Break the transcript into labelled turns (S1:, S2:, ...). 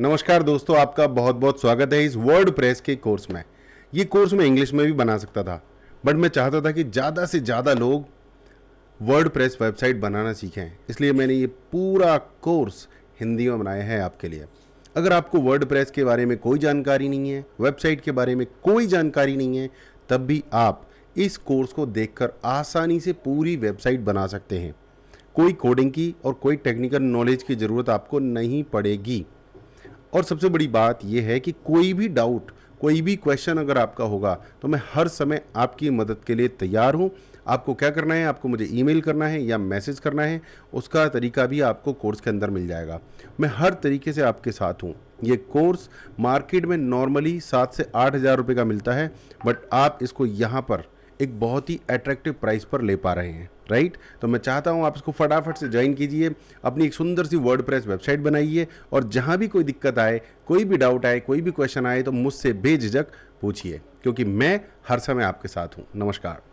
S1: नमस्कार दोस्तों आपका बहुत बहुत स्वागत है इस वर्ड प्रेस के कोर्स में ये कोर्स मैं इंग्लिश में भी बना सकता था बट मैं चाहता था कि ज़्यादा से ज़्यादा लोग वर्ड प्रेस वेबसाइट बनाना सीखें इसलिए मैंने ये पूरा कोर्स हिंदी में बनाया है आपके लिए अगर आपको वर्ड प्रेस के बारे में कोई जानकारी नहीं है वेबसाइट के बारे में कोई जानकारी नहीं है तब भी आप इस कोर्स को देख आसानी से पूरी वेबसाइट बना सकते हैं कोई कोडिंग की और कोई टेक्निकल नॉलेज की ज़रूरत आपको नहीं पड़ेगी और सबसे बड़ी बात यह है कि कोई भी डाउट कोई भी क्वेश्चन अगर आपका होगा तो मैं हर समय आपकी मदद के लिए तैयार हूँ आपको क्या करना है आपको मुझे ईमेल करना है या मैसेज करना है उसका तरीका भी आपको कोर्स के अंदर मिल जाएगा मैं हर तरीके से आपके साथ हूँ ये कोर्स मार्केट में नॉर्मली सात से आठ हज़ार रुपये का मिलता है बट आप इसको यहाँ पर एक बहुत ही अट्रैक्टिव प्राइस पर ले पा रहे हैं राइट तो मैं चाहता हूँ आप इसको फटाफट से ज्वाइन कीजिए अपनी एक सुंदर सी वर्ड वेबसाइट बनाइए और जहाँ भी कोई दिक्कत आए कोई भी डाउट आए कोई भी क्वेश्चन आए तो मुझसे बेझिझक पूछिए क्योंकि मैं हर समय आपके साथ हूँ नमस्कार